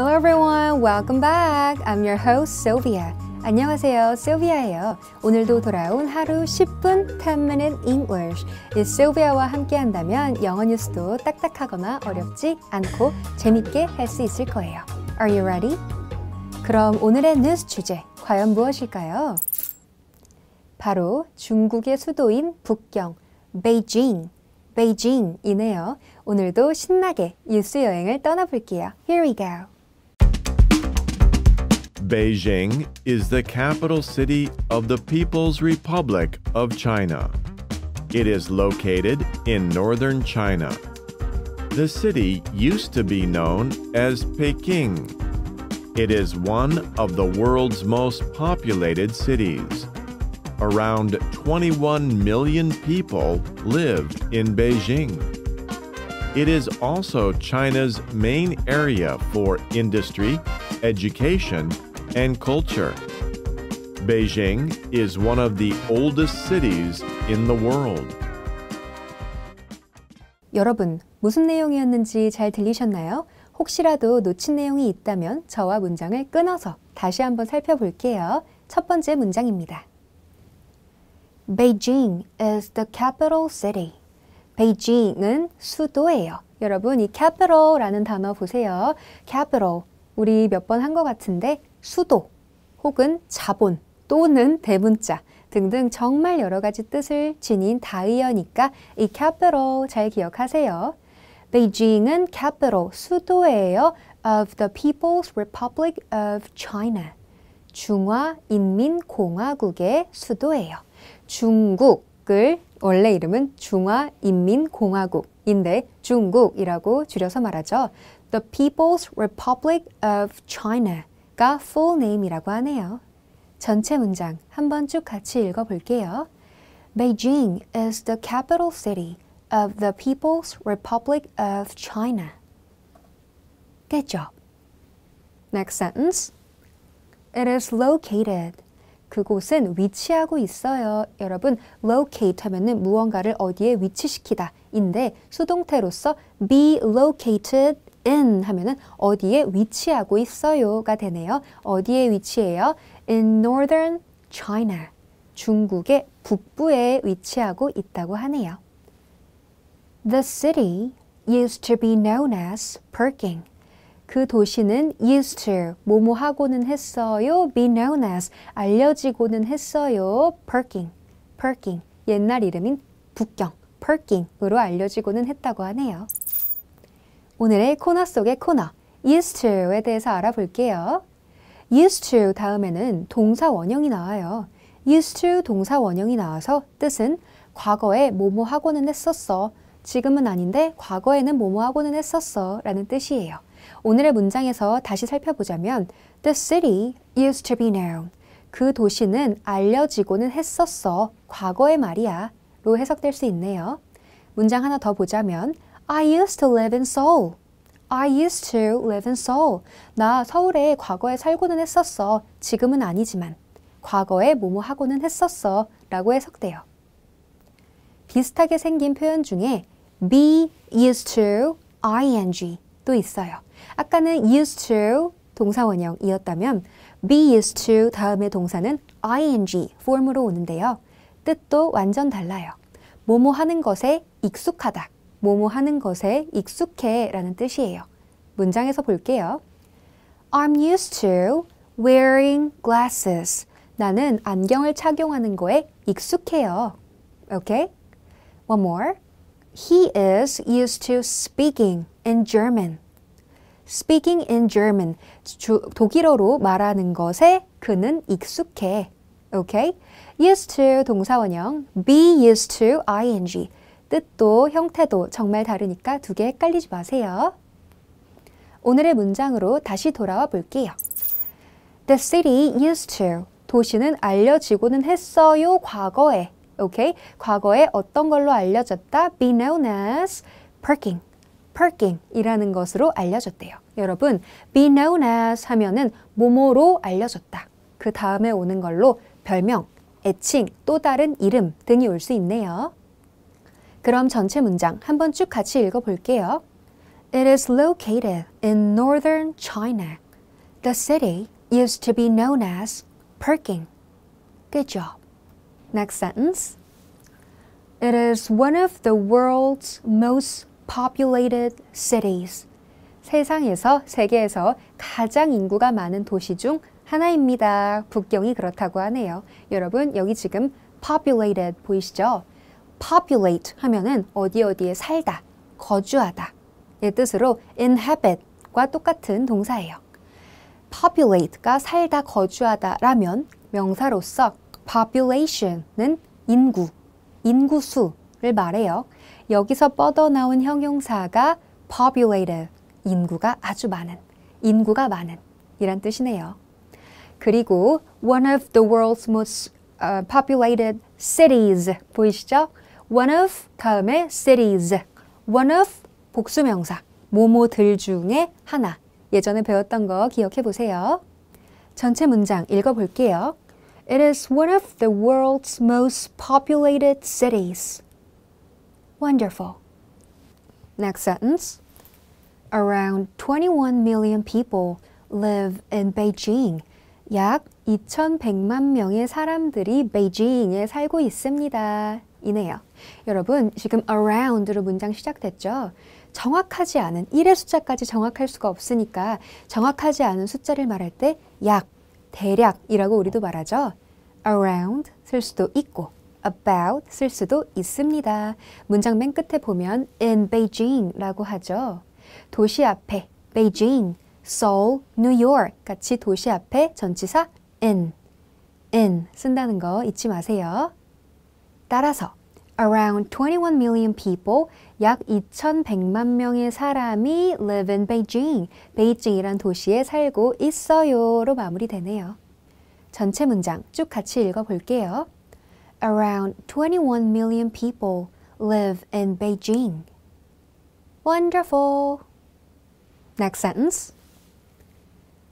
Hello everyone, welcome back. I'm your host Sylvia. 안녕하세요, s v i a 예요 오늘도 돌아온 하루 10분 10minute English. 실비아와 함께한다면 영어 뉴스도 딱딱하거나 어렵지 않고 재밌게 할 수 있을 거예요. Are you ready? 그럼 오늘의 뉴스 주제 과연 무엇일까요? 바로 중국의 수도인 북경 베이징, 베이징이네요. 오늘도 신나게 뉴스 여행을 떠나볼게요. Here we go. Beijing is the capital city of the People's Republic of China. It is located in northern China. The city used to be known as Peking. It is one of the world's most populated cities. Around 21 million people live in Beijing. It is also China's main area for industry, education, and culture. Beijing is one of the oldest cities in the world. 여러분, 무슨 내용이었는지 잘 들리셨나요? 혹시라도 놓친 내용이 있다면 저와 문장을 끊어서 다시 한번 살펴볼게요. 첫 번째 문장입니다. Beijing is the capital city. 베이징은 수도예요. 여러분 이 capital라는 단어 보세요. capital 우리 몇 번 한 것 같은데 수도 혹은 자본 또는 대문자 등등 정말 여러 가지 뜻을 지닌 다이어니까이 capital 잘 기억하세요. 베이징은 capital, 수도예요. of the People's Republic of China. 중화인민공화국의 수도예요. 중국을 원래 이름은 중화인민공화국인데 중국이라고 줄여서 말하죠. The People's Republic of China. 가 full name이라고 하네요. 전체 문장 한번 쭉 같이 읽어볼게요. Beijing is the capital city of the People's Republic of China. Good job. Next sentence. It is located. 그곳은 위치하고 있어요. 여러분, locate 하면은 무언가를 어디에 위치시키다. 인데 수동태로서 be located in 하면은 어디에 위치하고 있어요가 되네요. 어디에 위치해요? In northern China. 중국의 북부에 위치하고 있다고 하네요. The city used to be known as Peking. 그 도시는 used to 뭐뭐 하고는 했어요. be known as 알려지고는 했어요. Peking. Peking. 옛날 이름인 북경. Peking으로 알려지고는 했다고 하네요. 오늘의 코너 속의 코너, is to에 대해서 알아볼게요. is to 다음에는 동사 원형이 나와요. is to 동사 원형이 나와서 뜻은 과거에 뭐뭐 하고는 했었어. 지금은 아닌데 과거에는 뭐뭐 하고는 했었어 라는 뜻이에요. 오늘의 문장에서 다시 살펴보자면 The city used to be known. 그 도시는 알려지고는 했었어. 과거의 말이야. 로 해석될 수 있네요. 문장 하나 더 보자면 I used to live in Seoul. I used to live in Seoul. 나 서울에 과거에 살고는 했었어. 지금은 아니지만. 과거에 뭐뭐 하고는 했었어. 라고 해석돼요. 비슷하게 생긴 표현 중에 be used to ing 도 있어요. 아까는 used to 동사원형이었다면 be used to 다음의 동사는 ing f o r m 으로 오는데요. 뜻도 완전 달라요. 뭐뭐 하는 것에 익숙하다 뭐뭐 하는 것에 익숙해 라는 뜻이에요. 문장에서 볼게요. I'm used to wearing glasses. 나는 안경을 착용하는 거에 익숙해요. Okay? One more. He is used to speaking in German. Speaking in German. 주, 독일어로 말하는 것에 그는 익숙해. Okay? Used to 동사원형 be used to ing. 뜻도 형태도 정말 다르니까 두 개 헷갈리지 마세요. 오늘의 문장으로 다시 돌아와 볼게요. The city used to. 도시는 알려지고는 했어요. 과거에. 오케이? 과거에 어떤 걸로 알려졌다? Be known as parking. parking이라는 것으로 알려졌대요. 여러분, be known as 하면은 모모로 알려졌다. 그 다음에 오는 걸로 별명, 애칭, 또 다른 이름 등이 올 수 있네요. 그럼 전체 문장 한 번 쭉 같이 읽어볼게요. It is located in northern China. The city used to be known as Peking. Good job. Next sentence. It is one of the world's most populated cities. 세상에서 세계에서 가장 인구가 많은 도시 중 하나입니다. 북경이 그렇다고 하네요. 여러분 여기 지금 populated 보이시죠? populate 하면은 어디 어디에 살다, 거주하다의 뜻으로 inhabit과 똑같은 동사예요. populate가 살다, 거주하다라면 명사로서 population은 인구, 인구수를 말해요. 여기서 뻗어나온 형용사가 populated, 인구가 아주 많은, 인구가 많은 이란 뜻이네요. 그리고 one of the world's most uh, populated cities 보이시죠? one of 다음에 cities, one of 복수명사, 모모들 중에 하나. 예전에 배웠던 거 기억해 보세요. 전체 문장 읽어볼게요. It is one of the world's most populated cities. Wonderful. Next sentence. Around 21 million people live in Beijing. 약 2,100만 명의 사람들이 베이징에 살고 있습니다. 이네요. 여러분 지금 around로 문장 시작됐죠? 정확하지 않은 1의 숫자까지 정확할 수가 없으니까 정확하지 않은 숫자를 말할 때 약, 대략이라고 우리도 말하죠. around 쓸 수도 있고 about 쓸 수도 있습니다. 문장 맨 끝에 보면 in Beijing라고 하죠. 도시 앞에 Beijing, Seoul, New York 같이 도시 앞에 전치사 in, in 쓴다는 거 잊지 마세요. 따라서 around 21 million people, 약 2,100만 명의 사람이 live in Beijing, 베이징이란 도시에 살고 있어요로 마무리되네요. 전체 문장 쭉 같이 읽어볼게요. Around 21 million people live in Beijing. Wonderful. Next sentence.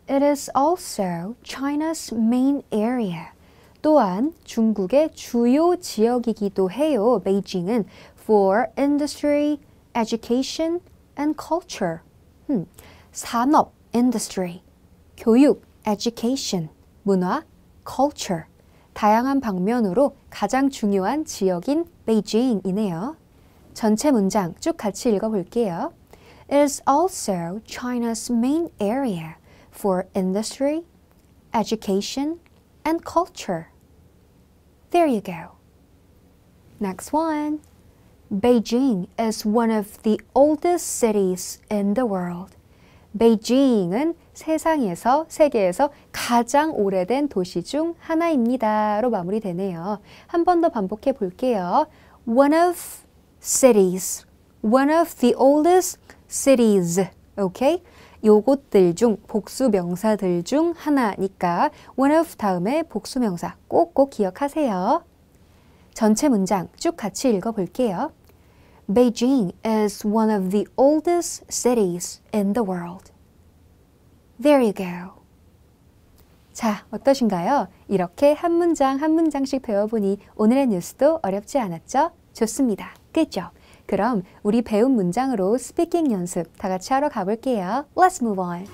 It is also China's main area. 또한 중국의 주요 지역이기도 해요. 베이징은 for industry, education and culture. 음, 산업 industry, 교육 education, 문화 culture. 다양한 방면으로 가장 중요한 지역인 베이징이네요. 전체 문장 쭉 같이 읽어볼게요. It is also China's main area for industry, education, and culture. There you go. Next one. Beijing is one of the oldest cities in the world. 베이징은 세상에서 세계에서 가장 오래된 도시 중 하나입니다로 마무리되네요. 한 번 더 반복해 볼게요. One of cities, one of the oldest cities. Okay? 요것들 중 복수 명사들 중 하나니까 one of 다음에 복수 명사 꼭꼭 기억하세요. 전체 문장 쭉 같이 읽어 볼게요. Beijing is one of the oldest cities in the world. There you go. 자, 어떠신가요? 이렇게 한 문장 한 문장씩 배워보니 오늘의 뉴스도 어렵지 않았죠? 좋습니다. 끝죠? 그럼 우리 배운 문장으로 스피킹 연습 다 같이 하러 가볼게요. Let's move on.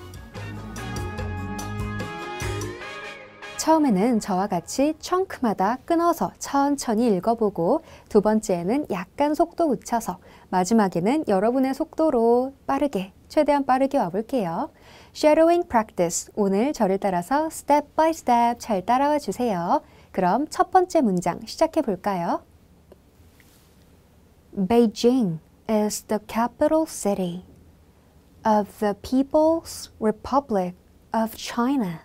처음에는 저와 같이 청크마다 끊어서 천천히 읽어보고 두 번째에는 약간 속도 붙여서 마지막에는 여러분의 속도로 빠르게 최대한 빠르게 와볼게요. Shadowing practice 오늘 저를 따라서 step by step 잘 따라와 주세요. 그럼 첫 번째 문장 시작해 볼까요? Beijing is the capital city of the People's Republic of China.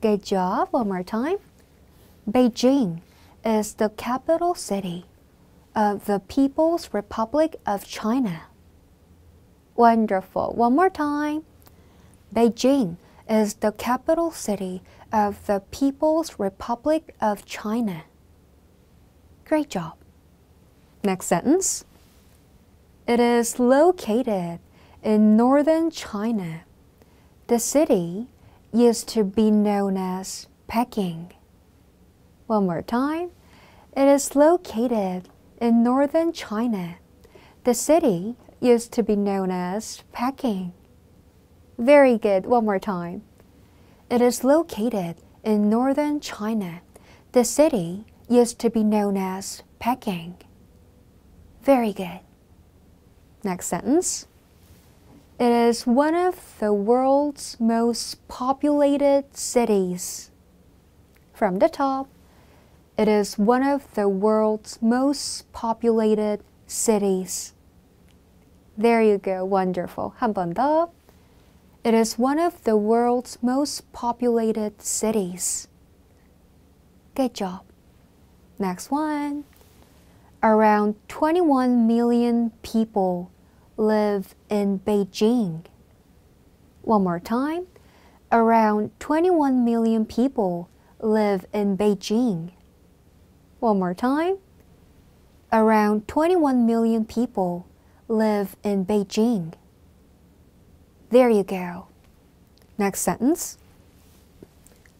Good job. One more time. Beijing is the capital city of the People's Republic of China. Wonderful. One more time. Beijing is the capital city of the People's Republic of China. Great job. Next sentence. It is located in northern China. The city used to be known as Peking. One more time. It is located in northern China. The city used to be known as Peking. Very good. One more time. It is located in northern China. The city used to be known as Peking. Very good. Next sentence. It is one of the world's most populated cities. From the top, it is one of the world's most populated cities. There you go, wonderful. 한번 더. It is one of the world's most populated cities. Good job. Next one. Around 21 million people live in Beijing. One more time. Around 21 million people live in Beijing. One more time. Around 21 million people live in Beijing. There you go. Next sentence.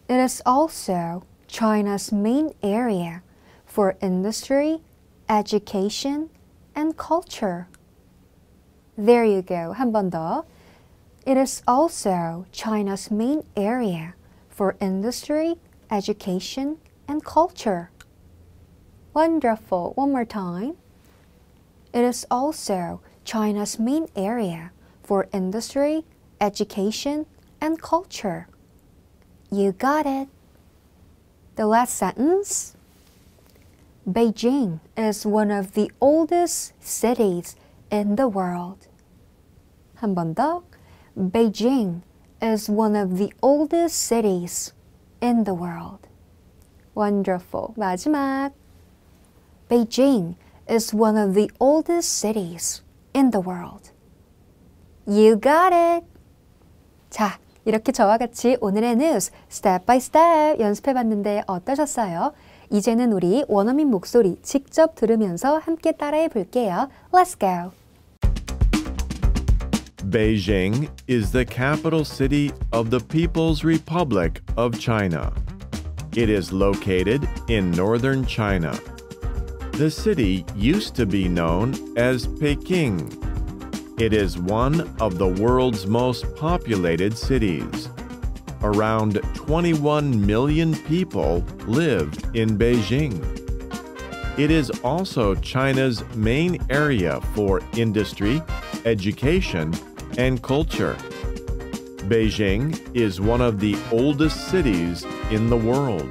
It is also China's main area for industry education and culture. There you go. 한 번 더. It is also China's main area for industry, education, and culture. Wonderful. One more time. It is also China's main area for industry, education, and culture. You got it. The last sentence. Beijing is one of the oldest cities in the world. 한 번 더. Beijing is one of the oldest cities in the world. Wonderful. 마지막. Beijing is one of the oldest cities in the world. You got it. 자, 이렇게 저와 같이 오늘의 뉴스 스텝 바이 스텝 연습해 봤는데 어떠셨어요? 이제는 우리 원어민 목소리 직접 들으면서 함께 따라해 볼게요. Let's go. Beijing is the capital city of the People's Republic of China. It is located in northern China. The city used to be known as Peking. It is one of the world's most populated cities around 21 million people live in Beijing. It is also China's main area for industry, education, and culture. Beijing is one of the oldest cities in the world.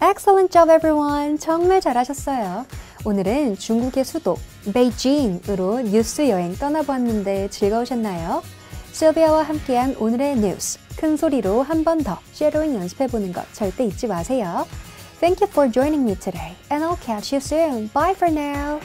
Excellent job everyone. 정말 잘하셨어요. 오늘은 중국의 수도 베이징으로 뉴스 여행 떠나보았는데 즐거우셨나요? 실비아와 함께한 오늘의 뉴스 큰 소리로 한 번 더 쉐로잉 연습해보는 것 절대 잊지 마세요. Thank you for joining me today and I'll catch you soon. Bye for now.